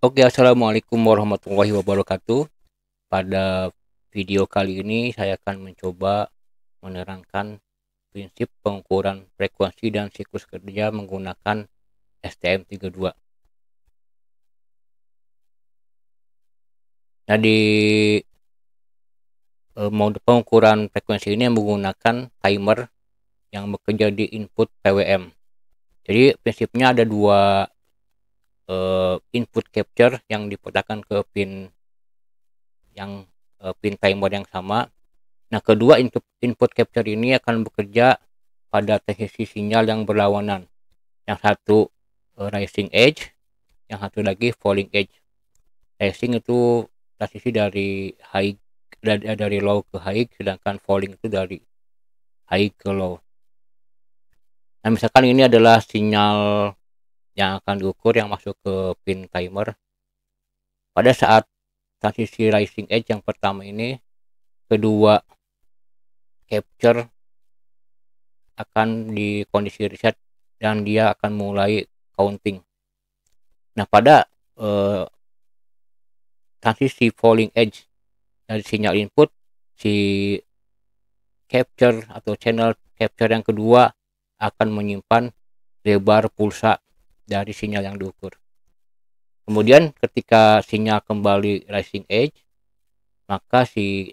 Oke, assalamualaikum warahmatullahi wabarakatuh. Pada video kali ini, saya akan mencoba menerangkan prinsip pengukuran frekuensi dan siklus kerja menggunakan STM32. Nah, di e, mode pengukuran frekuensi ini menggunakan timer yang bekerja di input PWM. Jadi, prinsipnya ada dua uh, input capture yang dipetakan ke pin yang uh, pin timer yang sama. Nah, kedua input, input capture ini akan bekerja pada posisi sinyal yang berlawanan. Yang satu uh, rising edge, yang satu lagi falling edge. Rising itu transisi dari high dari, dari low ke high, sedangkan falling itu dari high ke low. Nah, misalkan ini adalah sinyal yang akan diukur yang masuk ke pin timer pada saat transisi rising edge yang pertama ini kedua capture akan di kondisi reset dan dia akan mulai counting nah pada eh, transisi falling edge dari sinyal input si capture atau channel capture yang kedua akan menyimpan lebar pulsa dari sinyal yang diukur. Kemudian ketika sinyal kembali rising edge, maka si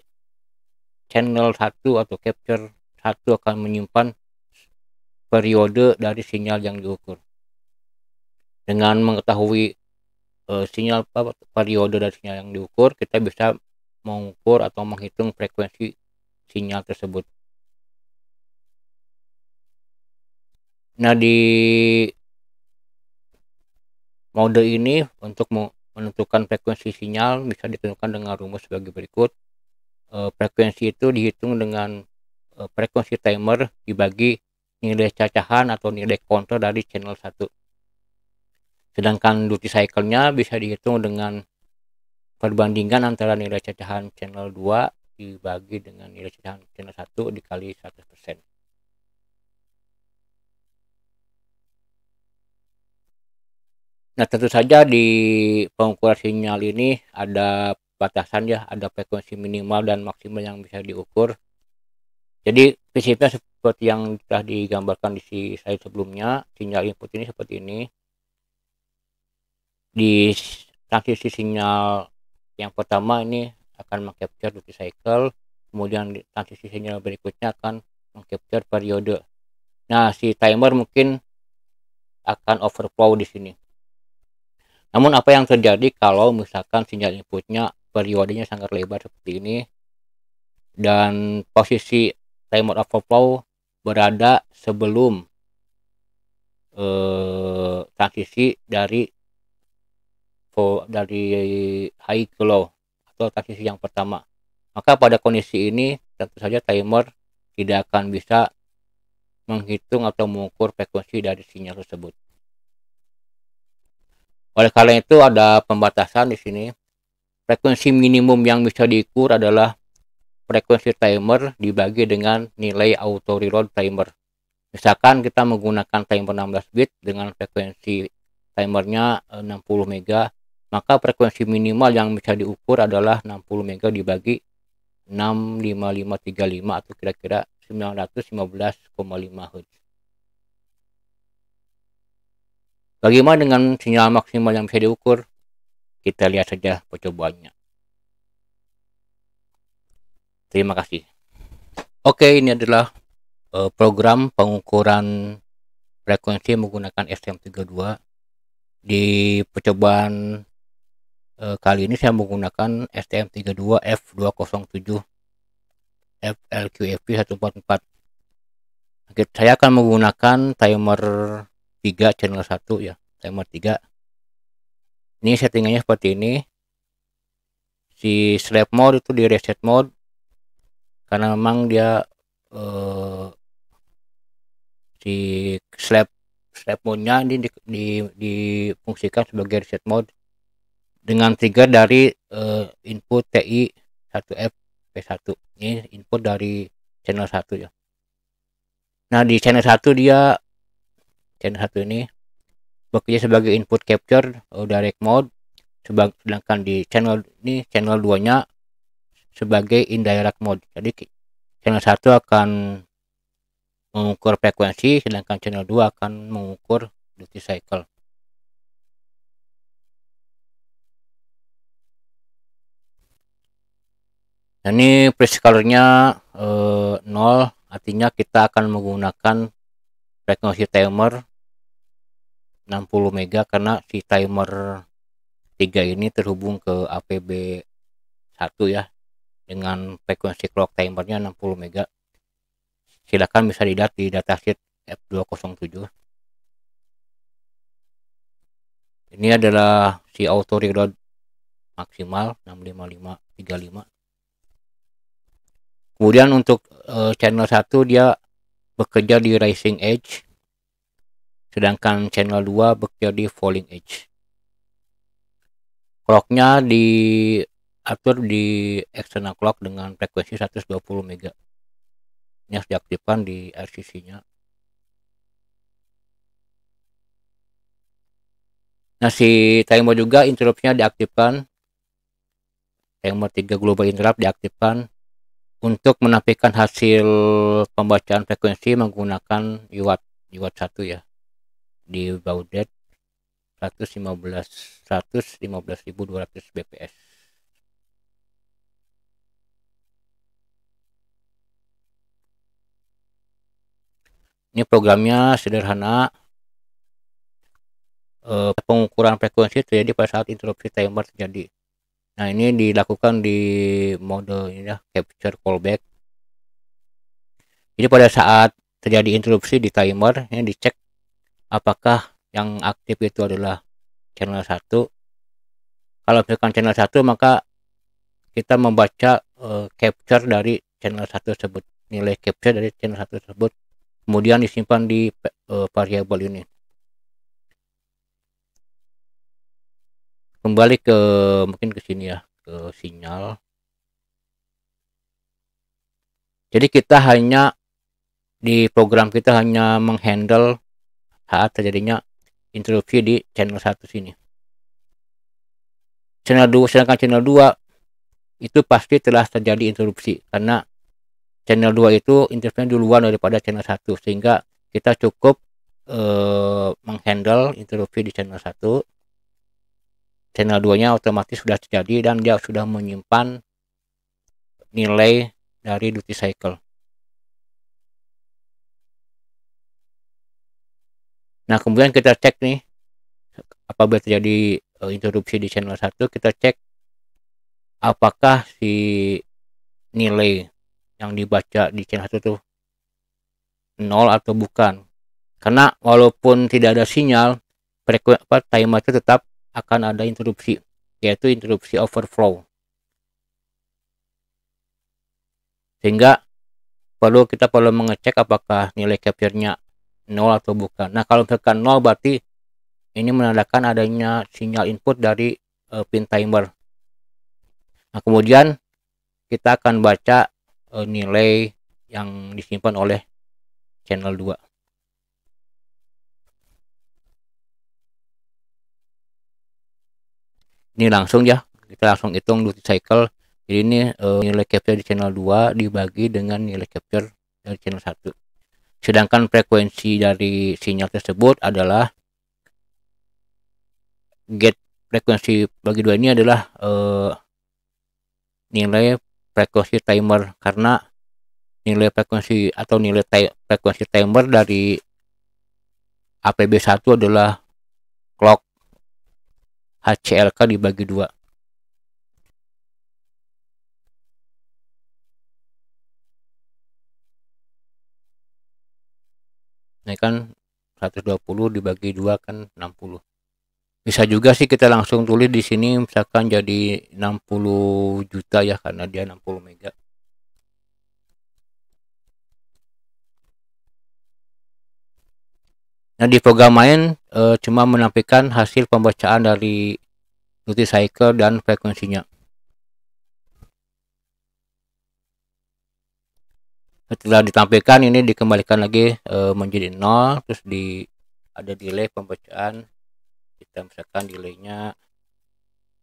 channel 1 atau capture 1 akan menyimpan periode dari sinyal yang diukur. Dengan mengetahui e, sinyal periode dari sinyal yang diukur, kita bisa mengukur atau menghitung frekuensi sinyal tersebut. Nah, di Mode ini untuk menentukan frekuensi sinyal bisa ditentukan dengan rumus sebagai berikut. Eh, frekuensi itu dihitung dengan eh, frekuensi timer dibagi nilai cacahan atau nilai counter dari channel 1. Sedangkan duty cycle-nya bisa dihitung dengan perbandingan antara nilai cacahan channel 2 dibagi dengan nilai cacahan channel 1 dikali 100%. Nah, tentu saja di pengukuran sinyal ini ada batasan ya, ada frekuensi minimal dan maksimal yang bisa diukur. Jadi, prinsipnya seperti yang telah digambarkan di slide sebelumnya, sinyal input ini seperti ini. Di transisi sinyal yang pertama ini akan mengcapture duty cycle, kemudian di transisi sinyal berikutnya akan mengcapture periode. Nah, si timer mungkin akan overflow di sini. Namun apa yang terjadi kalau misalkan sinyal inputnya periodenya sangat lebar seperti ini dan posisi of overflow berada sebelum eh, transisi dari dari high ke low atau transisi yang pertama. Maka pada kondisi ini tentu saja timer tidak akan bisa menghitung atau mengukur frekuensi dari sinyal tersebut. Oleh karena itu ada pembatasan di sini. Frekuensi minimum yang bisa diukur adalah frekuensi timer dibagi dengan nilai auto reload timer. Misalkan kita menggunakan timer 16 bit dengan frekuensi timernya 60 eh, mega, maka frekuensi minimal yang bisa diukur adalah 60 mega dibagi 65535 atau kira-kira 915,5 Hz. Bagaimana dengan sinyal maksimal yang bisa diukur? Kita lihat saja percobaannya. Terima kasih. Oke, ini adalah uh, program pengukuran frekuensi menggunakan STM32. Di percobaan uh, kali ini saya menggunakan STM32 F207 FLQFP144. saya akan menggunakan timer 3 channel 1 ya timer 3 ini settingannya seperti ini si sleep mode itu di reset mode karena memang dia eh, si sleep sleep mode nya ini di, di, difungsikan sebagai reset mode dengan trigger dari eh, input TI 1F P1 ini input dari channel 1 ya nah di channel 1 dia channel satu ini bekerja sebagai input capture uh, direct mode sedangkan di channel ini channel 2 nya sebagai indirect mode jadi channel 1 akan mengukur frekuensi sedangkan channel 2 akan mengukur duty cycle nah, ini price nya eh, 0 artinya kita akan menggunakan frekuensi timer 60 mega karena si timer 3 ini terhubung ke APB 1 ya dengan frekuensi clock timernya 60 mega silahkan bisa dilihat di datasheet F207 ini adalah si auto reload maksimal 65535 kemudian untuk eh, channel 1 dia bekerja di rising Edge sedangkan channel 2 bekerja di falling edge clocknya diatur di external clock dengan frekuensi 120 MHz. ini harus diaktifkan di RCC nya nah si timer juga interruptnya diaktifkan timer 3 global interrupt diaktifkan untuk menampilkan hasil pembacaan frekuensi menggunakan UART UART 1 ya di Baudet 115 115.200 BPS ini programnya sederhana e, pengukuran frekuensi terjadi pada saat interupsi timer terjadi nah ini dilakukan di mode ini ya capture callback jadi pada saat terjadi interupsi di timer ini dicek apakah yang aktif itu adalah channel 1 kalau bukan channel 1 maka kita membaca uh, capture dari channel 1 tersebut nilai capture dari channel 1 tersebut kemudian disimpan di uh, eh, variabel ini kembali ke mungkin ke sini ya ke sinyal jadi kita hanya di program kita hanya menghandle saat terjadinya interupsi di channel 1 sini. Channel 2, sedangkan channel 2 itu pasti telah terjadi interupsi karena channel 2 itu interupsinya duluan daripada channel 1 sehingga kita cukup eh, menghandle interupsi di channel 1 channel 2 nya otomatis sudah terjadi dan dia sudah menyimpan nilai dari duty cycle nah kemudian kita cek nih apabila terjadi uh, interupsi di channel 1 kita cek apakah si nilai yang dibaca di channel 1 tuh nol atau bukan karena walaupun tidak ada sinyal apa timer itu tetap akan ada interupsi yaitu interupsi overflow sehingga perlu kita perlu mengecek apakah nilai capture-nya nol atau bukan. Nah, kalau misalkan nol berarti ini menandakan adanya sinyal input dari uh, pin timer. Nah, kemudian kita akan baca uh, nilai yang disimpan oleh channel 2. Ini langsung ya, kita langsung hitung duty cycle. Jadi ini uh, nilai capture di channel 2 dibagi dengan nilai capture dari channel 1 sedangkan frekuensi dari sinyal tersebut adalah get frekuensi bagi dua ini adalah uh, nilai frekuensi timer karena nilai frekuensi atau nilai frekuensi timer dari APB1 adalah clock HCLK dibagi dua ini kan 120 dibagi 2 kan 60 bisa juga sih kita langsung tulis di sini misalkan jadi 60 juta ya karena dia 60 mega Nah di program main e, cuma menampilkan hasil pembacaan dari multi cycle dan frekuensinya. setelah ditampilkan ini dikembalikan lagi e, menjadi nol terus di ada delay pembacaan kita misalkan delaynya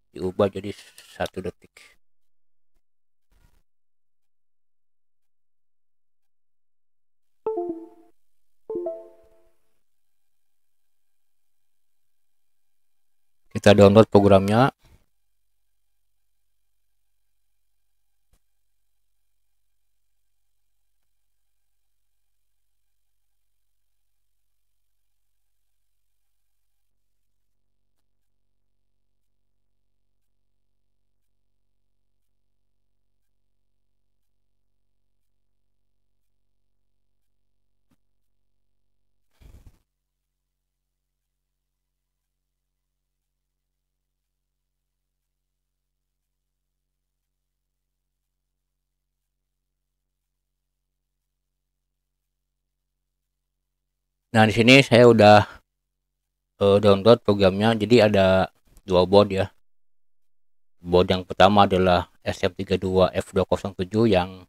diubah jadi satu detik kita download programnya Nah, di sini saya udah uh, download programnya. Jadi ada dua board ya. Board yang pertama adalah SF32F207 yang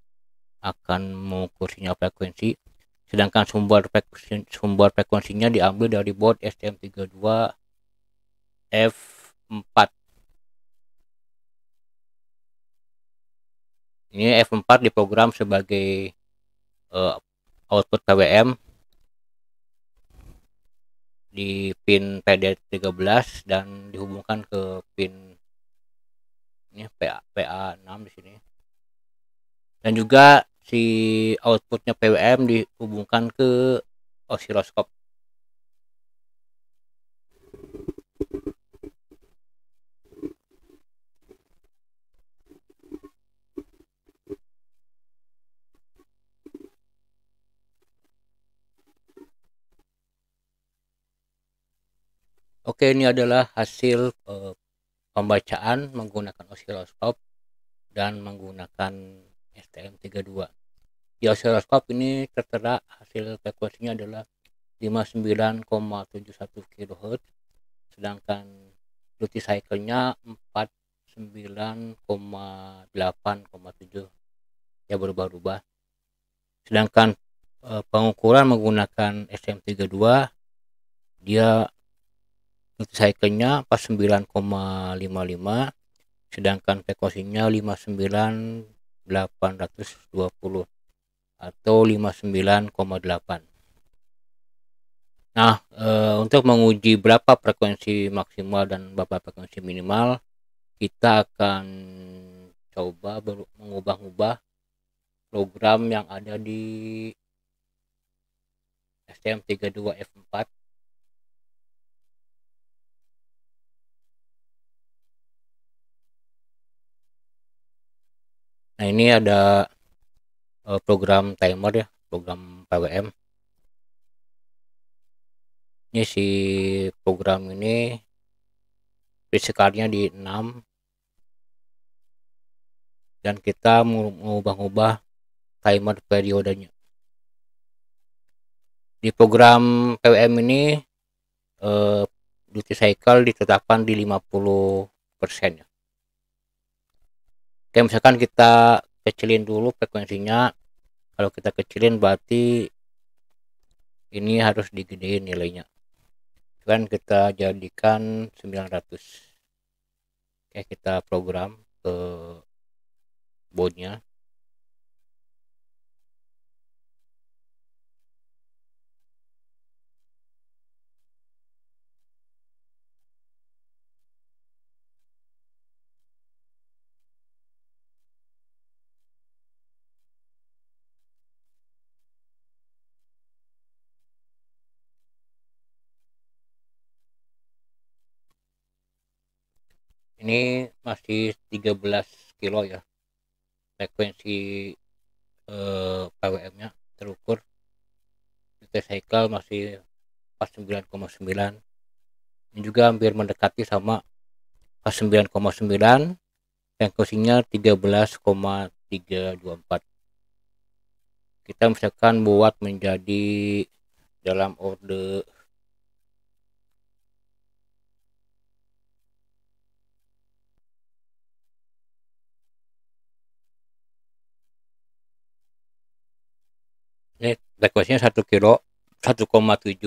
akan mengukur sinyal frekuensi. Sedangkan sumber frekuensi, sumber frekuensinya diambil dari board STM32F4. Ini F4 diprogram sebagai uh, output PWM di pin PD13 dan dihubungkan ke pin ini PA PA6 di sini. Dan juga si outputnya PWM dihubungkan ke osiloskop Oke, ini adalah hasil uh, pembacaan menggunakan osiloskop dan menggunakan STM32. Di osiloskop ini tertera hasil frekuensinya adalah 59,71 kHz sedangkan duty cycle-nya 49,8,7 ya berubah-ubah. Sedangkan eh, pengukuran menggunakan STM32 dia untuk cycle-nya 49,55 sedangkan frekuensinya 59820 atau 59,8 Nah, e, untuk menguji berapa frekuensi maksimal dan berapa frekuensi minimal, kita akan coba mengubah-ubah program yang ada di STM32F4 Nah ini ada uh, program timer ya, program PWM. Ini si program ini fisikalnya di 6 dan kita mengubah-ubah timer periodenya. Di program PWM ini uh, eh, duty cycle ditetapkan di 50% ya kayak misalkan kita kecilin dulu frekuensinya kalau kita kecilin berarti ini harus digedein nilainya kan kita jadikan 900 oke kita program ke bodnya ini masih 13 kilo ya frekuensi eh, PWM nya terukur di cycle masih 49,9 ini juga hampir mendekati sama 49,9 frekuensinya 13,324 kita misalkan buat menjadi dalam order. frekuensinya 1 kilo 1,7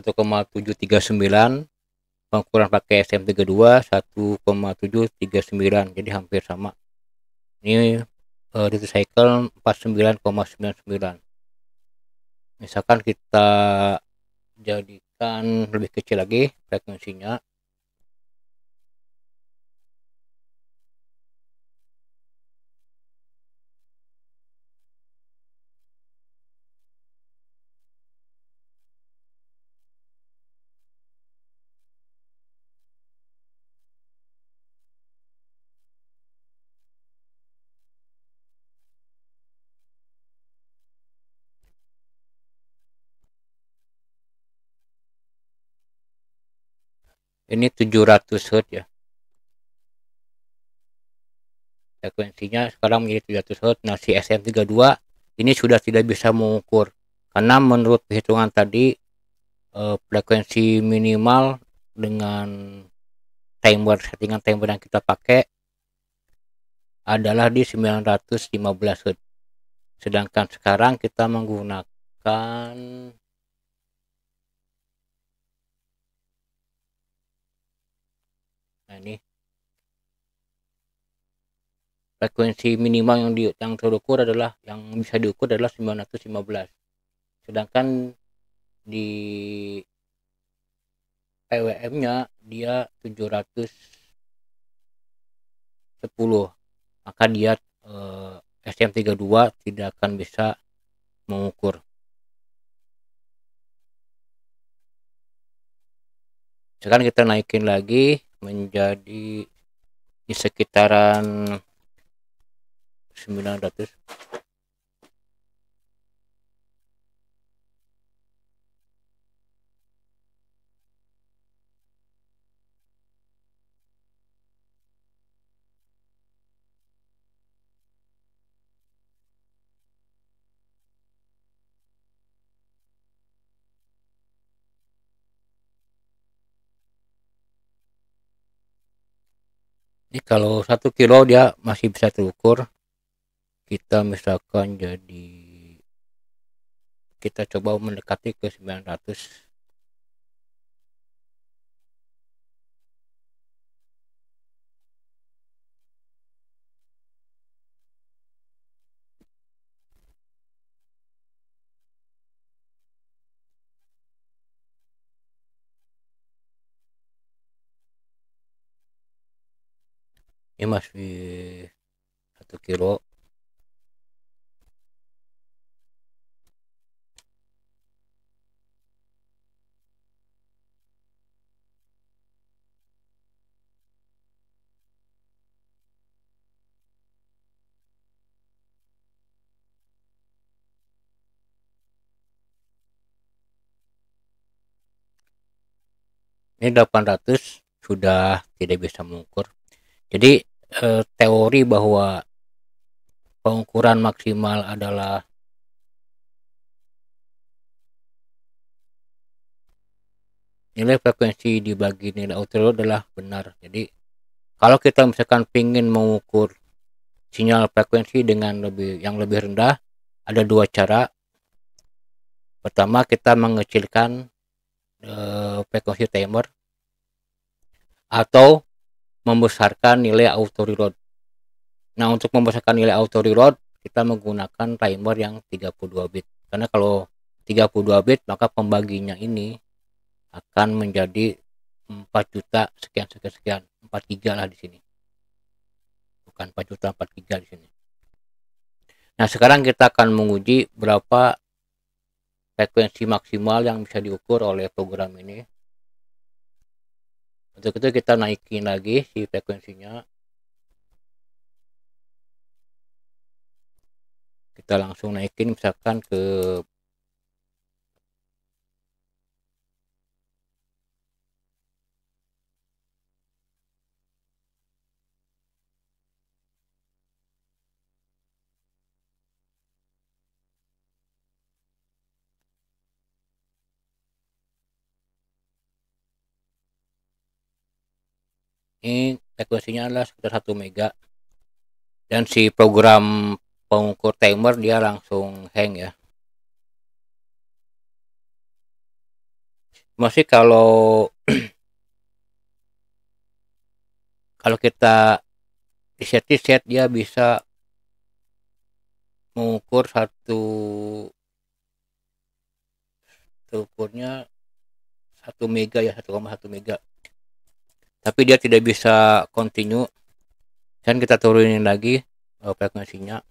1,739 pengukuran pakai SM32 1,739 jadi hampir sama ini uh, di recycle 49,99 misalkan kita jadikan lebih kecil lagi frekuensinya ini 700 Hz ya frekuensinya sekarang menjadi 300 Hz nah si SM32 ini sudah tidak bisa mengukur karena menurut perhitungan tadi eh, frekuensi minimal dengan timer settingan timer yang kita pakai adalah di 915 Hz sedangkan sekarang kita menggunakan nah ini frekuensi minimal yang di yang terukur adalah yang bisa diukur adalah 915 sedangkan di PWM nya dia 710 maka dia eh, STM32 tidak akan bisa mengukur sekarang kita naikin lagi menjadi di sekitaran 900 jadi kalau satu kilo dia masih bisa terukur kita misalkan jadi kita coba mendekati ke 900 ini masih satu kilo ini 800 sudah tidak bisa mengukur jadi eh, teori bahwa pengukuran maksimal adalah nilai frekuensi dibagi nilai outro adalah benar. Jadi kalau kita misalkan ingin mengukur sinyal frekuensi dengan lebih yang lebih rendah, ada dua cara. Pertama kita mengecilkan eh, frekuensi timer atau membesarkan nilai auto reload. Nah, untuk membesarkan nilai auto reload, kita menggunakan timer yang 32 bit. Karena kalau 32 bit, maka pembaginya ini akan menjadi 4 juta sekian sekian sekian, 43 lah di sini. Bukan 4 juta, 43 di sini. Nah, sekarang kita akan menguji berapa frekuensi maksimal yang bisa diukur oleh program ini untuk itu kita naikin lagi si frekuensinya kita langsung naikin misalkan ke ini frekuensinya adalah sekitar 1 mega dan si program pengukur timer dia langsung hang ya masih kalau kalau kita di set dia bisa mengukur satu ukurnya satu mega ya 1,1 mega tapi dia tidak bisa continue dan kita turunin lagi uh, frekuensinya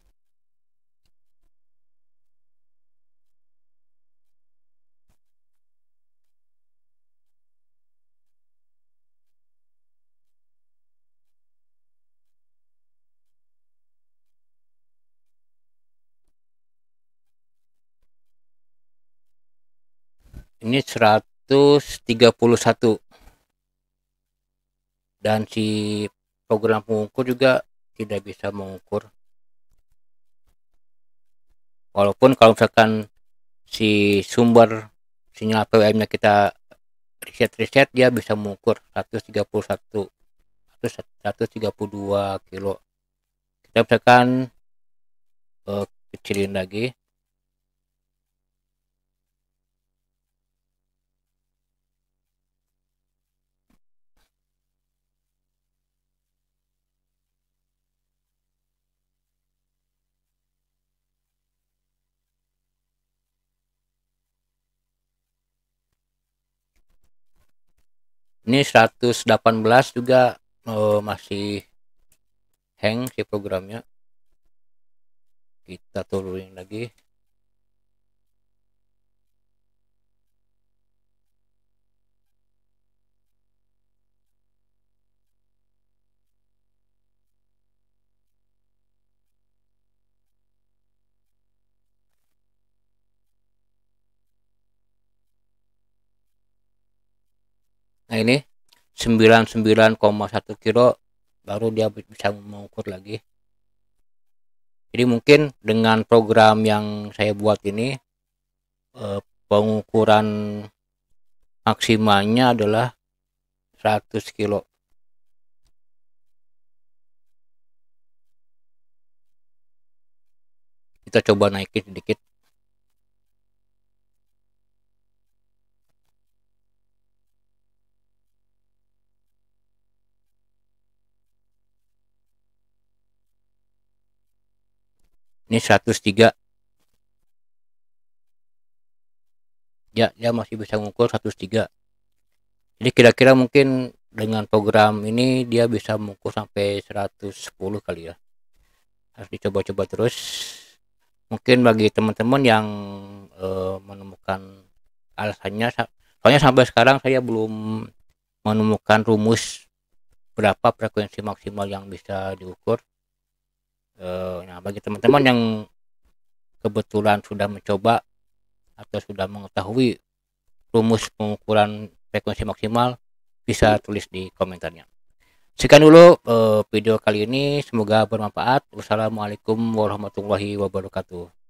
ini 131 dan si program pengukur juga tidak bisa mengukur walaupun kalau misalkan si sumber sinyal PWM nya kita riset-riset dia bisa mengukur 131 132 kilo kita misalkan eh, kecilin lagi ini 118 juga oh, masih hang si programnya kita turunin lagi nah ini 99,1 kilo baru dia bisa mengukur lagi jadi mungkin dengan program yang saya buat ini eh, pengukuran maksimalnya adalah 100 kilo kita coba naikin sedikit ini 103 ya dia masih bisa mengukur 103 jadi kira-kira mungkin dengan program ini dia bisa mengukur sampai 110 kali ya harus dicoba-coba terus mungkin bagi teman-teman yang e, menemukan alasannya soalnya sampai sekarang saya belum menemukan rumus berapa frekuensi maksimal yang bisa diukur Eh, nah, bagi teman-teman yang kebetulan sudah mencoba atau sudah mengetahui rumus pengukuran frekuensi maksimal, bisa tulis di komentarnya. Sekian dulu eh, video kali ini, semoga bermanfaat. Wassalamualaikum warahmatullahi wabarakatuh.